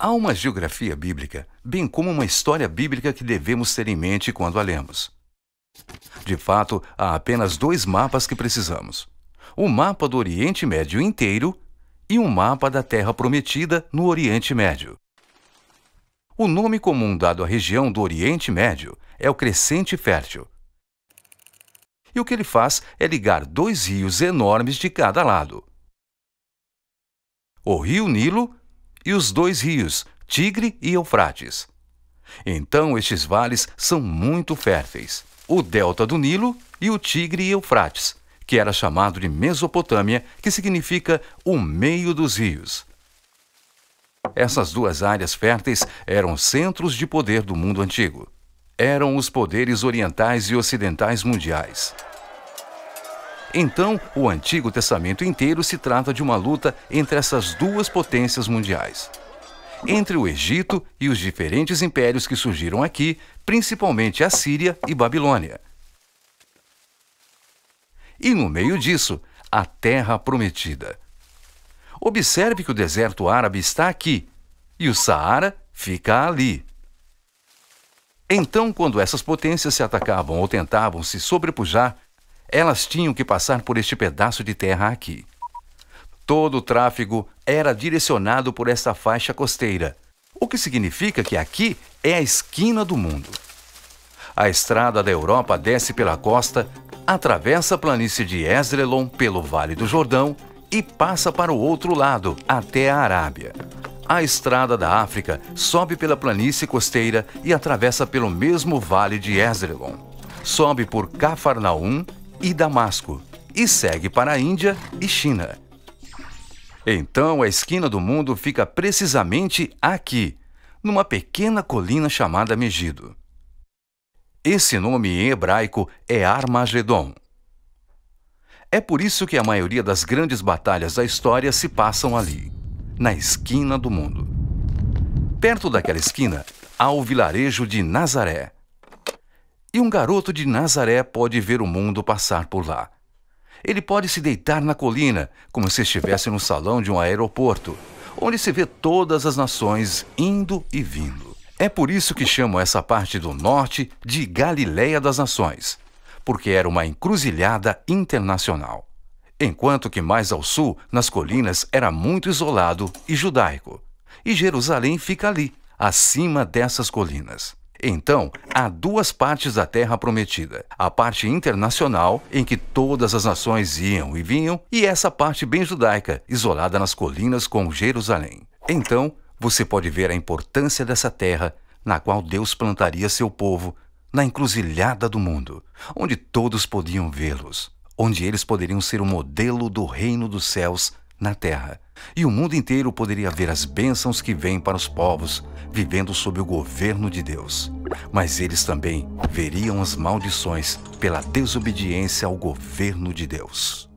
Há uma geografia bíblica, bem como uma história bíblica que devemos ter em mente quando a lemos. De fato, há apenas dois mapas que precisamos: o mapa do Oriente Médio inteiro e um mapa da Terra Prometida no Oriente Médio. O nome comum dado à região do Oriente Médio é o Crescente Fértil. E o que ele faz é ligar dois rios enormes de cada lado: o Rio Nilo e os dois rios, Tigre e Eufrates. Então estes vales são muito férteis, o delta do Nilo e o Tigre e Eufrates, que era chamado de Mesopotâmia, que significa o meio dos rios. Essas duas áreas férteis eram centros de poder do mundo antigo. Eram os poderes orientais e ocidentais mundiais. Então, o Antigo Testamento inteiro se trata de uma luta entre essas duas potências mundiais. Entre o Egito e os diferentes impérios que surgiram aqui, principalmente a Síria e Babilônia. E no meio disso, a Terra Prometida. Observe que o deserto árabe está aqui e o Saara fica ali. Então, quando essas potências se atacavam ou tentavam se sobrepujar, elas tinham que passar por este pedaço de terra aqui. Todo o tráfego era direcionado por esta faixa costeira, o que significa que aqui é a esquina do mundo. A estrada da Europa desce pela costa, atravessa a planície de Esdrelon pelo Vale do Jordão e passa para o outro lado, até a Arábia. A estrada da África sobe pela planície costeira e atravessa pelo mesmo vale de Esdrelon. Sobe por Cafarnaum e Damasco, e segue para a Índia e China. Então a esquina do mundo fica precisamente aqui, numa pequena colina chamada Megido. Esse nome em hebraico é Armagedon. É por isso que a maioria das grandes batalhas da história se passam ali, na esquina do mundo. Perto daquela esquina há o vilarejo de Nazaré, e um garoto de Nazaré pode ver o mundo passar por lá. Ele pode se deitar na colina, como se estivesse no salão de um aeroporto, onde se vê todas as nações indo e vindo. É por isso que chamam essa parte do norte de Galileia das Nações, porque era uma encruzilhada internacional. Enquanto que mais ao sul, nas colinas, era muito isolado e judaico. E Jerusalém fica ali, acima dessas colinas. Então, há duas partes da Terra Prometida: a parte internacional, em que todas as nações iam e vinham, e essa parte bem judaica, isolada nas colinas com Jerusalém. Então, você pode ver a importância dessa terra na qual Deus plantaria seu povo na encruzilhada do mundo, onde todos podiam vê-los, onde eles poderiam ser o modelo do reino dos céus na terra, e o mundo inteiro poderia ver as bênçãos que vêm para os povos vivendo sob o governo de Deus. Mas eles também veriam as maldições pela desobediência ao governo de Deus.